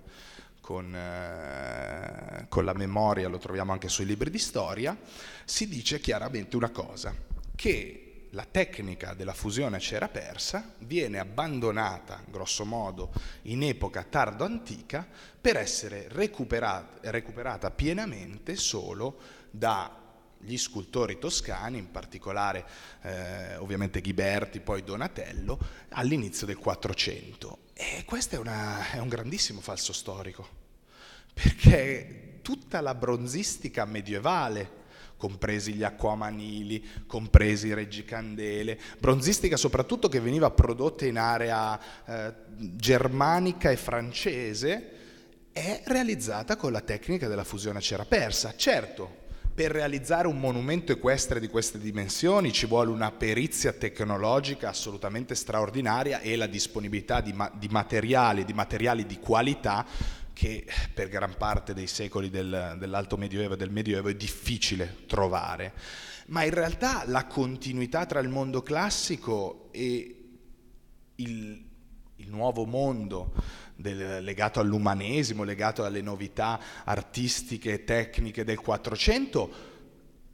con, eh, con la memoria, lo troviamo anche sui libri di storia, si dice chiaramente una cosa, che la tecnica della fusione cera persa viene abbandonata, grosso modo, in epoca tardo-antica per essere recuperata, recuperata pienamente solo da gli scultori toscani, in particolare eh, ovviamente Ghiberti, poi Donatello, all'inizio del 400. E questo è, una, è un grandissimo falso storico, perché tutta la bronzistica medievale, compresi gli acquamanili, compresi i reggicandele, bronzistica soprattutto che veniva prodotta in area eh, germanica e francese, è realizzata con la tecnica della fusione a cera persa. Certo, per realizzare un monumento equestre di queste dimensioni ci vuole una perizia tecnologica assolutamente straordinaria e la disponibilità di, ma- di materiali, di materiali di qualità che per gran parte dei secoli del, dell'Alto Medioevo e del Medioevo è difficile trovare. Ma in realtà la continuità tra il mondo classico e il, il nuovo mondo del, legato all'umanesimo, legato alle novità artistiche e tecniche del 400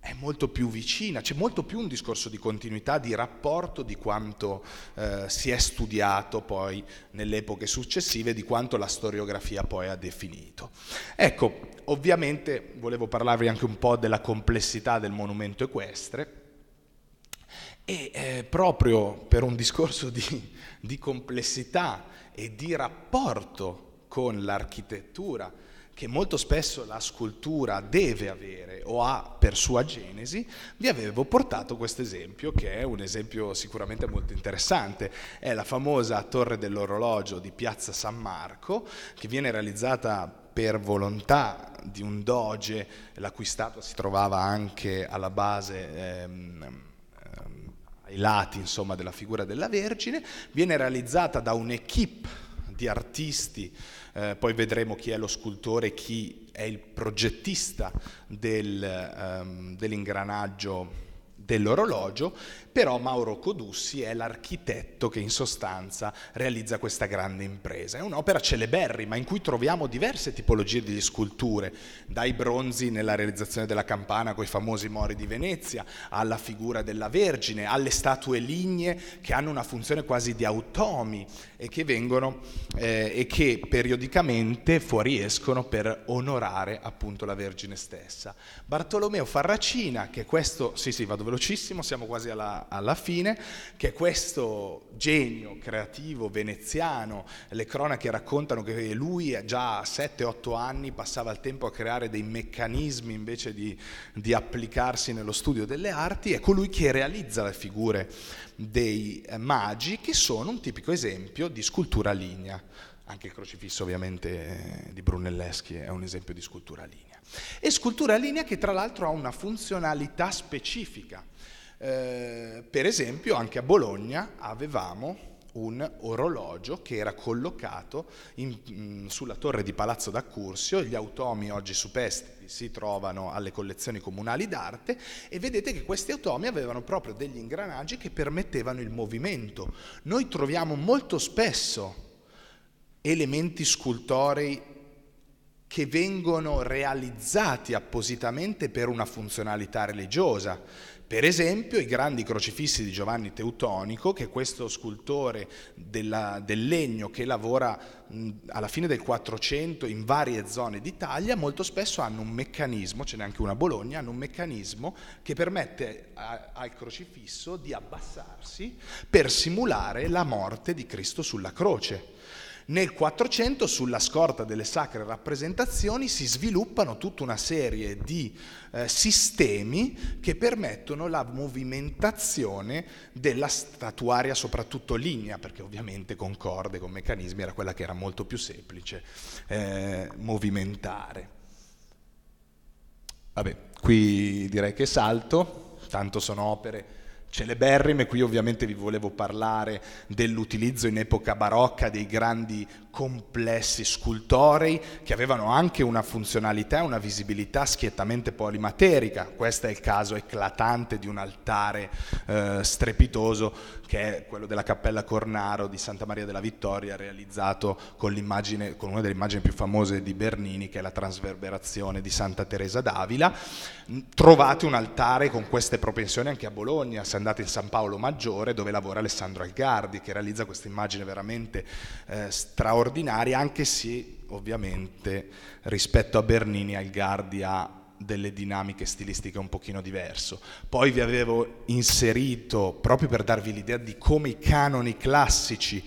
è molto più vicina, c'è molto più un discorso di continuità, di rapporto di quanto eh, si è studiato poi nelle epoche successive, di quanto la storiografia poi ha definito. Ecco, ovviamente volevo parlarvi anche un po' della complessità del monumento equestre e eh, proprio per un discorso di, di complessità e di rapporto con l'architettura, che molto spesso la scultura deve avere o ha per sua genesi, vi avevo portato questo esempio che è un esempio sicuramente molto interessante. È la famosa torre dell'orologio di Piazza San Marco che viene realizzata per volontà di un doge, la cui statua si trovava anche alla base ehm, ai lati insomma, della figura della Vergine, viene realizzata da un'equipe di artisti, eh, poi vedremo chi è lo scultore, chi è il progettista del, um, dell'ingranaggio dell'orologio, però Mauro Codussi è l'architetto che in sostanza realizza questa grande impresa. È un'opera celeberrima in cui troviamo diverse tipologie di sculture, dai bronzi nella realizzazione della campana con i famosi mori di Venezia, alla figura della Vergine, alle statue lignee che hanno una funzione quasi di automi e che vengono eh, e che periodicamente fuoriescono per onorare appunto la Vergine stessa. Bartolomeo Farracina, che questo, sì sì vado velocissimo, siamo quasi alla, alla fine, che questo genio creativo veneziano, le cronache raccontano che lui già a 7-8 anni passava il tempo a creare dei meccanismi invece di, di applicarsi nello studio delle arti, è colui che realizza le figure dei magi che sono un tipico esempio di scultura a linea. Anche il crocifisso ovviamente eh, di Brunelleschi è un esempio di scultura a linea. E scultura a linea che tra l'altro ha una funzionalità specifica, eh, per esempio anche a Bologna avevamo un orologio che era collocato in, mm, sulla torre di Palazzo d'Accursio, gli automi oggi superstiti si trovano alle collezioni comunali d'arte e vedete che questi automi avevano proprio degli ingranaggi che permettevano il movimento. Noi troviamo molto spesso elementi scultorei che vengono realizzati appositamente per una funzionalità religiosa per esempio i grandi crocifissi di Giovanni Teutonico, che è questo scultore della, del legno che lavora mh, alla fine del 400 in varie zone d'Italia, molto spesso hanno un meccanismo, ce n'è anche una a Bologna, hanno un meccanismo che permette a, al crocifisso di abbassarsi per simulare la morte di Cristo sulla croce. Nel 400, sulla scorta delle sacre rappresentazioni, si sviluppano tutta una serie di eh, sistemi che permettono la movimentazione della statuaria, soprattutto lignea, perché ovviamente con corde, con meccanismi, era quella che era molto più semplice eh, movimentare. Vabbè, qui direi che salto, tanto sono opere celeberrime, qui ovviamente vi volevo parlare dell'utilizzo in epoca barocca dei grandi complessi scultorei che avevano anche una funzionalità e una visibilità schiettamente polimaterica. Questo è il caso eclatante di un altare eh, strepitoso che è quello della Cappella Cornaro di Santa Maria della Vittoria realizzato con, con una delle immagini più famose di Bernini che è la trasverberazione di Santa Teresa d'Avila. Trovate un altare con queste propensioni anche a Bologna, se andate in San Paolo Maggiore dove lavora Alessandro Algardi che realizza questa immagine veramente eh, straordinaria straordinaria, anche se ovviamente rispetto a Bernini Algardi ha delle dinamiche stilistiche un pochino diverso. Poi vi avevo inserito, proprio per darvi l'idea di come i canoni classici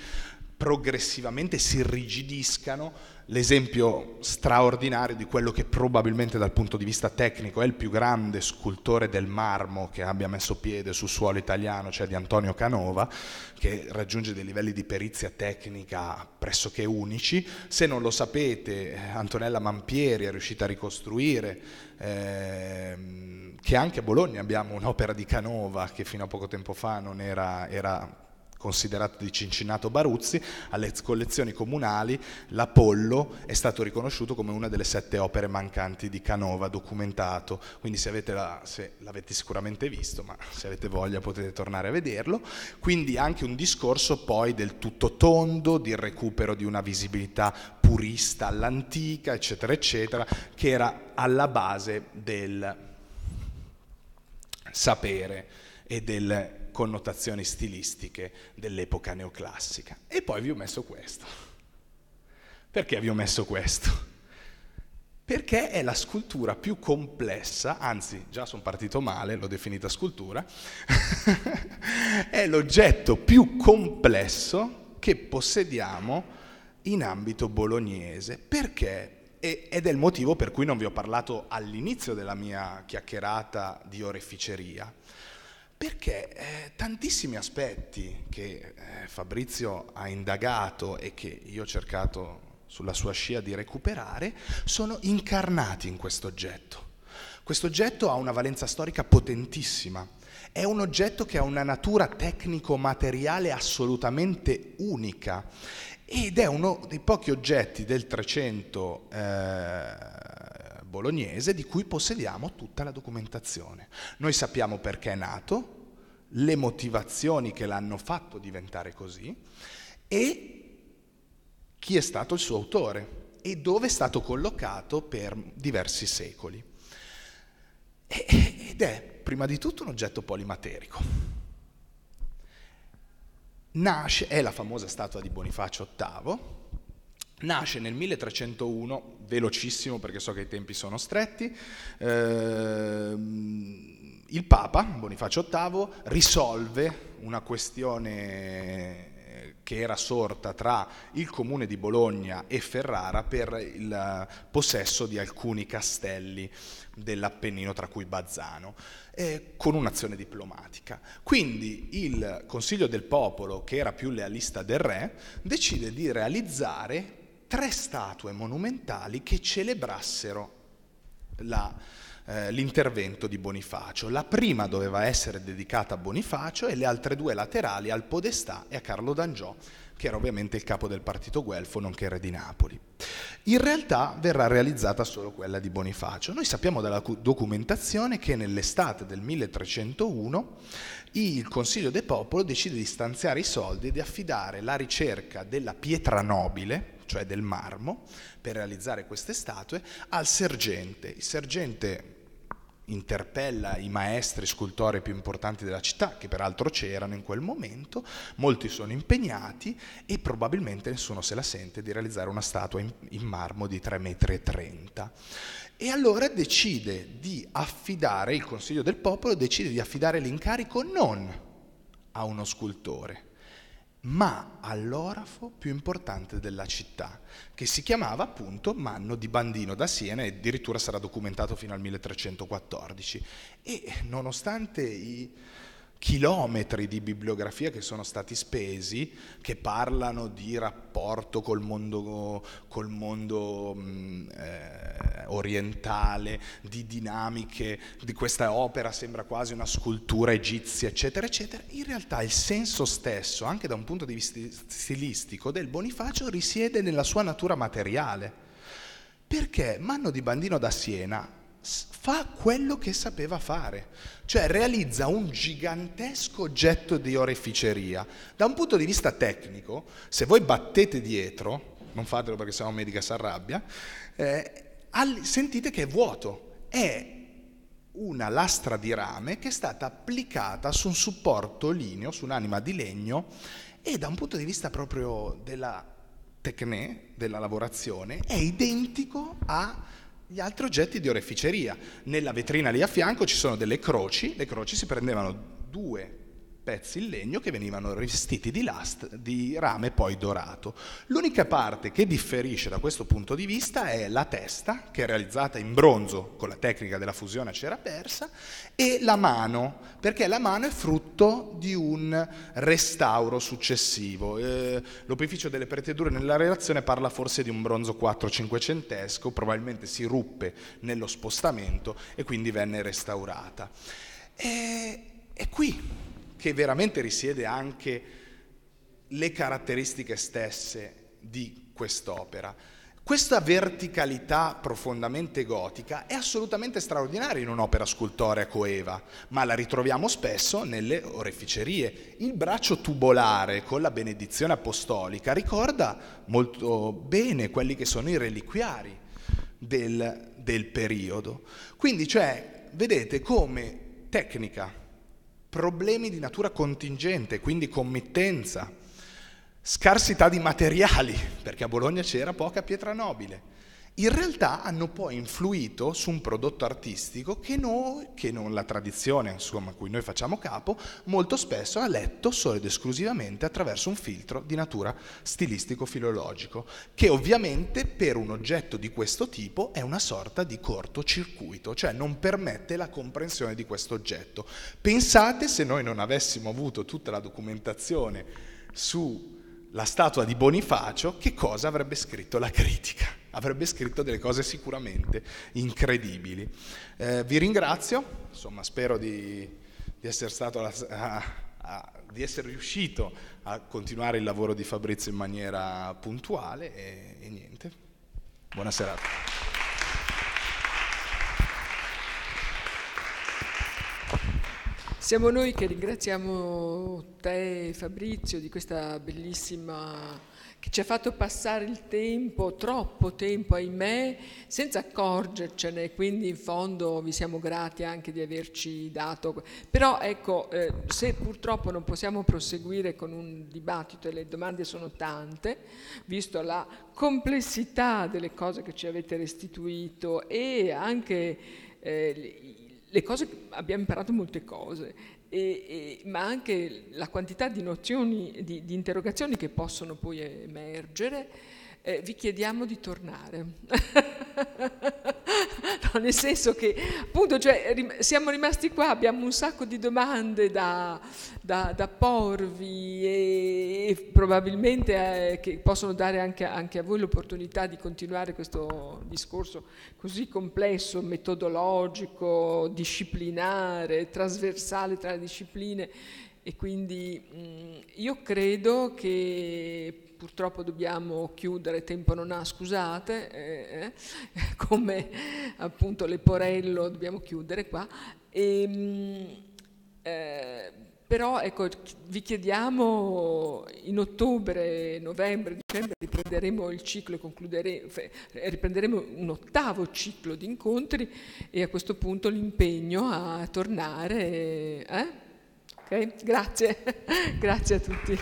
progressivamente si irrigidiscano, l'esempio straordinario di quello che probabilmente dal punto di vista tecnico è il più grande scultore del marmo che abbia messo piede sul suolo italiano, cioè di Antonio Canova, che raggiunge dei livelli di perizia tecnica pressoché unici. Se non lo sapete, eh, Antonella Mampieri è riuscita a ricostruire ehm, che anche a Bologna abbiamo un'opera di Canova che fino a poco tempo fa non era, era considerato di Cincinnato Baruzzi, alle collezioni comunali l'Apollo è stato riconosciuto come una delle sette opere mancanti di Canova documentato, quindi se, la, se l'avete sicuramente visto, ma se avete voglia potete tornare a vederlo, quindi anche un discorso poi del tutto tondo, di recupero di una visibilità purista all'antica, eccetera, eccetera, che era alla base del sapere e del connotazioni stilistiche dell'epoca neoclassica. E poi vi ho messo questo. Perché vi ho messo questo? Perché è la scultura più complessa, anzi già sono partito male, l'ho definita scultura, è l'oggetto più complesso che possediamo in ambito bolognese. Perché? ed è il motivo per cui non vi ho parlato all'inizio della mia chiacchierata di oreficeria, perché eh, tantissimi aspetti che eh, Fabrizio ha indagato e che io ho cercato sulla sua scia di recuperare, sono incarnati in questo oggetto. Questo oggetto ha una valenza storica potentissima, è un oggetto che ha una natura tecnico-materiale assolutamente unica ed è uno dei pochi oggetti del 300 eh, bolognese di cui possediamo tutta la documentazione. Noi sappiamo perché è nato, le motivazioni che l'hanno fatto diventare così e chi è stato il suo autore e dove è stato collocato per diversi secoli. Ed è prima di tutto un oggetto polimaterico. Nasce, è la famosa statua di Bonifacio VIII, nasce nel 1301, velocissimo perché so che i tempi sono stretti, ehm, il Papa, Bonifacio VIII, risolve una questione eh, che era sorta tra il comune di Bologna e Ferrara per il possesso di alcuni castelli dell'Appennino, tra cui Bazzano, eh, con un'azione diplomatica. Quindi il Consiglio del Popolo, che era più lealista del re, decide di realizzare tre statue monumentali che celebrassero la eh, l'intervento di Bonifacio. La prima doveva essere dedicata a Bonifacio e le altre due laterali al Podestà e a Carlo D'Angiò che era ovviamente il capo del partito guelfo, nonché re di Napoli. In realtà verrà realizzata solo quella di Bonifacio. Noi sappiamo dalla documentazione che nell'estate del 1301 il Consiglio del Popolo decide di stanziare i soldi e di affidare la ricerca della pietra nobile, cioè del marmo, per realizzare queste statue, al sergente. Il sergente interpella i maestri scultori più importanti della città, che peraltro c'erano in quel momento, molti sono impegnati e probabilmente nessuno se la sente di realizzare una statua in, in marmo di 3,30 m. E allora decide di affidare, il Consiglio del Popolo decide di affidare l'incarico non a uno scultore, ma all'orafo più importante della città, che si chiamava appunto Manno di Bandino da Siena e addirittura sarà documentato fino al 1314. E nonostante i chilometri di bibliografia che sono stati spesi che parlano di rapporto col mondo, col mondo mm, eh, orientale, di dinamiche, di questa opera sembra quasi una scultura egizia, eccetera, eccetera. In realtà il senso stesso, anche da un punto di vista stilistico, del Bonifacio risiede nella sua natura materiale. Perché Manno di Bandino da Siena fa quello che sapeva fare, cioè realizza un gigantesco oggetto di oreficeria. Da un punto di vista tecnico, se voi battete dietro, non fatelo perché sennò Medica si arrabbia, eh, sentite che è vuoto, è una lastra di rame che è stata applicata su un supporto ligneo, su un'anima di legno e da un punto di vista proprio della tecne, della lavorazione, è identico a gli altri oggetti di oreficeria. Nella vetrina lì a fianco ci sono delle croci, le croci si prendevano due pezzi in legno che venivano rivestiti di, last, di rame poi dorato. L'unica parte che differisce da questo punto di vista è la testa, che è realizzata in bronzo con la tecnica della fusione a cera persa, e la mano, perché la mano è frutto di un restauro successivo. Eh, l'opificio delle pretedure nella relazione parla forse di un bronzo 4 500 esco probabilmente si ruppe nello spostamento e quindi venne restaurata. E, è qui che veramente risiede anche le caratteristiche stesse di quest'opera. Questa verticalità profondamente gotica è assolutamente straordinaria in un'opera scultorea coeva, ma la ritroviamo spesso nelle oreficerie. Il braccio tubolare con la benedizione apostolica ricorda molto bene quelli che sono i reliquiari del, del periodo. Quindi, cioè, vedete come tecnica problemi di natura contingente, quindi committenza, scarsità di materiali, perché a Bologna c'era poca pietra nobile in realtà hanno poi influito su un prodotto artistico che, noi, che non la tradizione insomma, a cui noi facciamo capo, molto spesso ha letto solo ed esclusivamente attraverso un filtro di natura stilistico-filologico, che ovviamente per un oggetto di questo tipo è una sorta di cortocircuito, cioè non permette la comprensione di questo oggetto. Pensate se noi non avessimo avuto tutta la documentazione sulla statua di Bonifacio, che cosa avrebbe scritto la critica? avrebbe scritto delle cose sicuramente incredibili. Eh, vi ringrazio, insomma spero di, di essere stato alla, a, a, di essere riuscito a continuare il lavoro di Fabrizio in maniera puntuale e, e niente. Buona serata. Siamo noi che ringraziamo te Fabrizio di questa bellissima che ci ha fatto passare il tempo, troppo tempo ahimè, senza accorgercene, quindi in fondo vi siamo grati anche di averci dato. Però ecco, eh, se purtroppo non possiamo proseguire con un dibattito e le domande sono tante, visto la complessità delle cose che ci avete restituito e anche... Eh, le cose, abbiamo imparato molte cose e, e, ma anche la quantità di nozioni, di, di interrogazioni che possono poi emergere, eh, vi chiediamo di tornare. nel senso che appunto cioè, rim- siamo rimasti qua, abbiamo un sacco di domande da, da, da porvi e, e probabilmente eh, che possono dare anche, anche, a voi l'opportunità di continuare questo discorso così complesso, metodologico, disciplinare, trasversale tra le discipline e quindi mh, mm, io credo che purtroppo dobbiamo chiudere, tempo non ha, scusate, eh, eh come appunto Leporello dobbiamo chiudere qua. E, ehm, eh, però ecco, vi chiediamo in ottobre, novembre, dicembre riprenderemo il ciclo e concluderemo, riprenderemo un ottavo ciclo di incontri e a questo punto l'impegno a tornare. Eh? Okay? Grazie, grazie a tutti.